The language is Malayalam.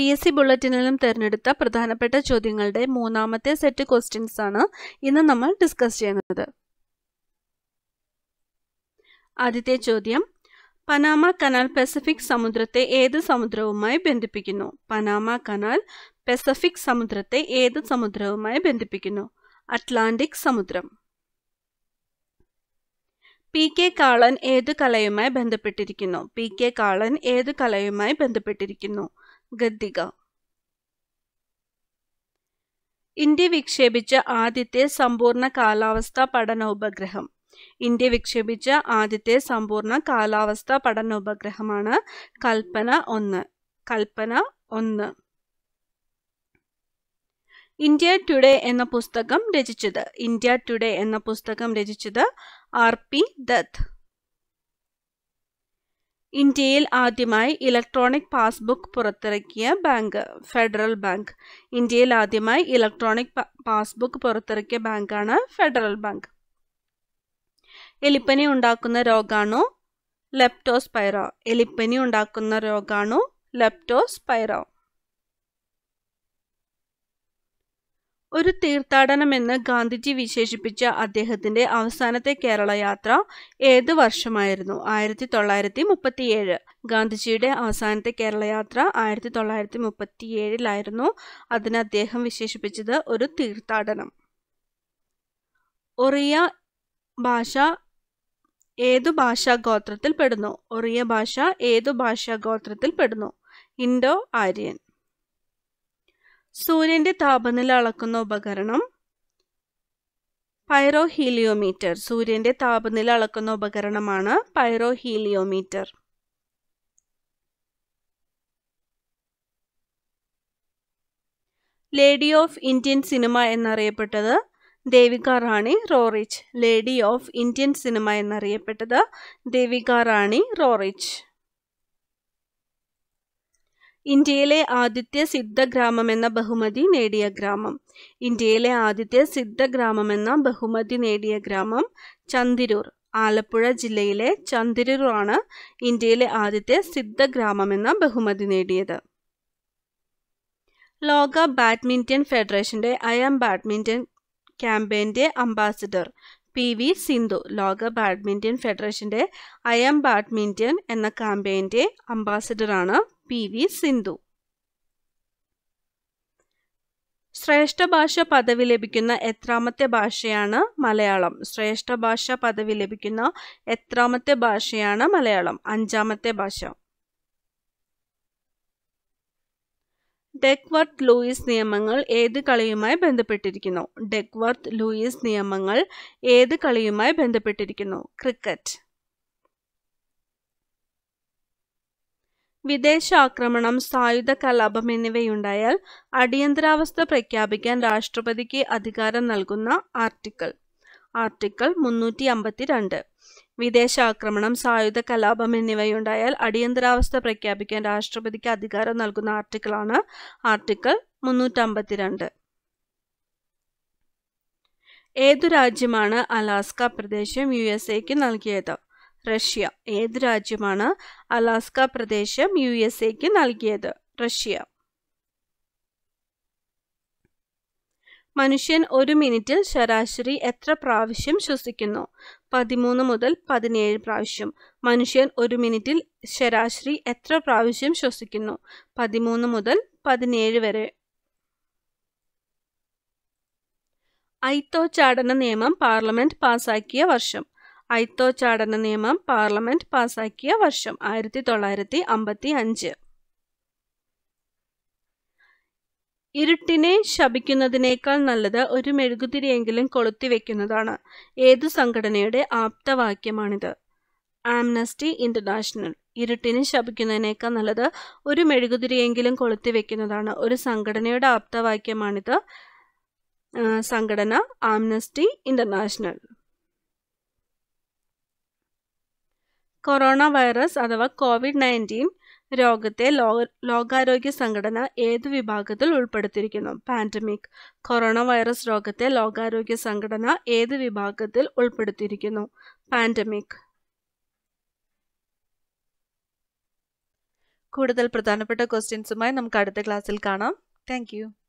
പി എസ് സി ബുള്ളറ്റിനിൽ നിന്നും തിരഞ്ഞെടുത്ത പ്രധാനപ്പെട്ട ചോദ്യങ്ങളുടെ മൂന്നാമത്തെ സെറ്റ് ക്വസ്റ്റ്യൻസ് ആണ് ഇന്ന് നമ്മൾ ഡിസ്കസ് ചെയ്യുന്നത് ആദ്യത്തെ ചോദ്യം പനാമ കനാൽ പസഫിക് സമുദ്രത്തെ ഏത് സമുദ്രവുമായി ബന്ധിപ്പിക്കുന്നു പനാമ കനാൽ പസഫിക് സമുദ്രത്തെ ഏത് സമുദ്രവുമായി ബന്ധിപ്പിക്കുന്നു അറ്റ്ലാന്റിക് സമുദ്രം പി കെ കാളൻ ഏത് കലയുമായി ബന്ധപ്പെട്ടിരിക്കുന്നു പി കെ കാളൻ ഏത് കലയുമായി ബന്ധപ്പെട്ടിരിക്കുന്നു ഗദ്ദിക ഇന്ത്യ വിക്ഷേപിച്ച ആദ്യത്തെ സമ്പൂർണ്ണ കാലാവസ്ഥാ പഠനോപഗ്രഹം ഇന്ത്യ വിക്ഷേപിച്ച ആദ്യത്തെ സമ്പൂർണ്ണ കാലാവസ്ഥാ പഠനോപഗ്രഹമാണ് കൽപ്പന ഒന്ന് കൽപ്പന ഒന്ന് ഇന്ത്യ ടുഡേ എന്ന പുസ്തകം രചിച്ചത് ഇന്ത്യ ടുഡേ എന്ന പുസ്തകം രചിച്ചത് ആർ പി ദത്ത് ഇന്ത്യയിൽ ആദ്യമായി ഇലക്ട്രോണിക് പാസ്ബുക്ക് പുറത്തിറക്കിയ ബാങ്ക് ഫെഡറൽ ബാങ്ക് ഇന്ത്യയിൽ ആദ്യമായി ഇലക്ട്രോണിക് പാസ്ബുക്ക് പുറത്തിറക്കിയ ബാങ്കാണ് ഫെഡറൽ ബാങ്ക് എലിപ്പനി ഉണ്ടാക്കുന്ന രോഗാണോ ലെപ്റ്റോസ്പൈറോ എലിപ്പനി ഉണ്ടാക്കുന്ന രോഗാണോ ലെപ്റ്റോസ്പൈറോ ഒരു തീർത്ഥാടനമെന്ന് ഗാന്ധിജി വിശേഷിപ്പിച്ച അദ്ദേഹത്തിന്റെ അവസാനത്തെ കേരള യാത്ര ഏത് വർഷമായിരുന്നു ആയിരത്തി തൊള്ളായിരത്തി മുപ്പത്തിയേഴ് ഗാന്ധിജിയുടെ അവസാനത്തെ കേരള യാത്ര ആയിരത്തി തൊള്ളായിരത്തി മുപ്പത്തിയേഴിലായിരുന്നു അതിന് അദ്ദേഹം വിശേഷിപ്പിച്ചത് ഒരു തീർത്ഥാടനം ഒറിയ ഭാഷ ഏതു ഭാഷാ ഗോത്രത്തിൽ പെടുന്നു ഒറിയ ഭാഷ ഏതു ഭാഷാ ഗോത്രത്തിൽ പെടുന്നു ഇൻഡോ ആര്യൻ സൂര്യന്റെ താപനില അളക്കുന്ന ഉപകരണം പൈറോഹീലിയോമീറ്റർ സൂര്യന്റെ താപനില അളക്കുന്ന ഉപകരണമാണ് pyrheliometer lady of Indian cinema എന്നറിയപ്പെട്ടത് Devika Rani Roerich lady of Indian cinema എന്നറിയപ്പെട്ടത് ദേവിക റാണി റോറിച്ച് ഇന്ത്യയിലെ ആദ്യത്തെ സിദ്ധ എന്ന ബഹുമതി നേടിയ ഗ്രാമം ഇന്ത്യയിലെ ആദ്യത്തെ സിദ്ധ എന്ന ബഹുമതി നേടിയ ഗ്രാമം ചന്തിരൂർ ആലപ്പുഴ ജില്ലയിലെ ആണ് ഇന്ത്യയിലെ ആദ്യത്തെ സിദ്ധ എന്ന ബഹുമതി നേടിയത് ലോക ബാഡ്മിൻ്റൺ ഫെഡറേഷന്റെ എം ബാഡ്മിൻ്റൺ ക്യാമ്പയിൻ്റെ അംബാസിഡർ പി വി സിന്ധു ലോക ബാഡ്മിൻ്റൺ ഫെഡറേഷന്റെ എം ബാഡ്മിൻ്റൺ എന്ന ക്യാമ്പയിൻ്റെ അംബാസിഡറാണ് പി വി സിന്ധു ശ്രേഷ്ഠ ഭാഷ പദവി ലഭിക്കുന്ന എത്രാമത്തെ ഭാഷയാണ് മലയാളം ശ്രേഷ്ഠ ഭാഷ പദവി ലഭിക്കുന്ന എത്രാമത്തെ ഭാഷയാണ് മലയാളം അഞ്ചാമത്തെ ഭാഷ ഡെക്വർത്ത് ലൂയിസ് നിയമങ്ങൾ ഏത് കളിയുമായി ബന്ധപ്പെട്ടിരിക്കുന്നു ഡെക്വർത്ത് ലൂയിസ് നിയമങ്ങൾ ഏത് കളിയുമായി ബന്ധപ്പെട്ടിരിക്കുന്നു ക്രിക്കറ്റ് വിദേശാക്രമണം സായുധ കലാപം എന്നിവയുണ്ടായാൽ അടിയന്തരാവസ്ഥ പ്രഖ്യാപിക്കാൻ രാഷ്ട്രപതിക്ക് അധികാരം നൽകുന്ന ആർട്ടിക്കിൾ ആർട്ടിക്കിൾ മുന്നൂറ്റി അമ്പത്തിരണ്ട് വിദേശാക്രമണം സായുധ കലാപം എന്നിവയുണ്ടായാൽ അടിയന്തരാവസ്ഥ പ്രഖ്യാപിക്കാൻ രാഷ്ട്രപതിക്ക് അധികാരം നൽകുന്ന ആർട്ടിക്കിളാണ് ആർട്ടിക്കിൾ മുന്നൂറ്റമ്പത്തിരണ്ട് ഏതു രാജ്യമാണ് അലാസ്ക പ്രദേശം യു എസ് എക്ക് നൽകിയത് റഷ്യ ഏത് രാജ്യമാണ് അലാസ്ക പ്രദേശം യു എസ് എക്ക് നൽകിയത് റഷ്യ മനുഷ്യൻ ഒരു മിനിറ്റിൽ ശരാശരി എത്ര പ്രാവശ്യം ശ്വസിക്കുന്നു പതിമൂന്ന് മുതൽ പതിനേഴ് പ്രാവശ്യം മനുഷ്യൻ ഒരു മിനിറ്റിൽ ശരാശരി എത്ര പ്രാവശ്യം ശ്വസിക്കുന്നു പതിമൂന്ന് മുതൽ പതിനേഴ് വരെ ഐത്തോ ചാടന നിയമം പാർലമെന്റ് പാസാക്കിയ വർഷം അയിത്തോച്ചാടന നിയമം പാർലമെന്റ് പാസാക്കിയ വർഷം ആയിരത്തി തൊള്ളായിരത്തി അമ്പത്തി അഞ്ച് ഇരുട്ടിനെ ശപിക്കുന്നതിനേക്കാൾ നല്ലത് ഒരു മെഴുകുതിരിയെങ്കിലും കൊളുത്തിവെക്കുന്നതാണ് ഏതു സംഘടനയുടെ ആപ്തവാക്യമാണിത് ആംനസ്റ്റി ഇന്റർനാഷണൽ ഇരുട്ടിനെ ശപിക്കുന്നതിനേക്കാൾ നല്ലത് ഒരു മെഴുകുതിരിയെങ്കിലും കൊളുത്തിവെക്കുന്നതാണ് ഒരു സംഘടനയുടെ ആപ്തവാക്യമാണിത് സംഘടന ആംനസ്റ്റി ഇന്റർനാഷണൽ കൊറോണ വൈറസ് അഥവാ കോവിഡ് നയൻറ്റീൻ രോഗത്തെ ലോക ലോകാരോഗ്യ സംഘടന ഏത് വിഭാഗത്തിൽ ഉൾപ്പെടുത്തിയിരിക്കുന്നു പാൻഡമിക് കൊറോണ വൈറസ് രോഗത്തെ ലോകാരോഗ്യ സംഘടന ഏത് വിഭാഗത്തിൽ ഉൾപ്പെടുത്തിയിരിക്കുന്നു പാൻഡമിക് കൂടുതൽ പ്രധാനപ്പെട്ട ക്വസ്റ്റ്യൻസുമായി നമുക്ക് അടുത്ത ക്ലാസ്സിൽ കാണാം താങ്ക്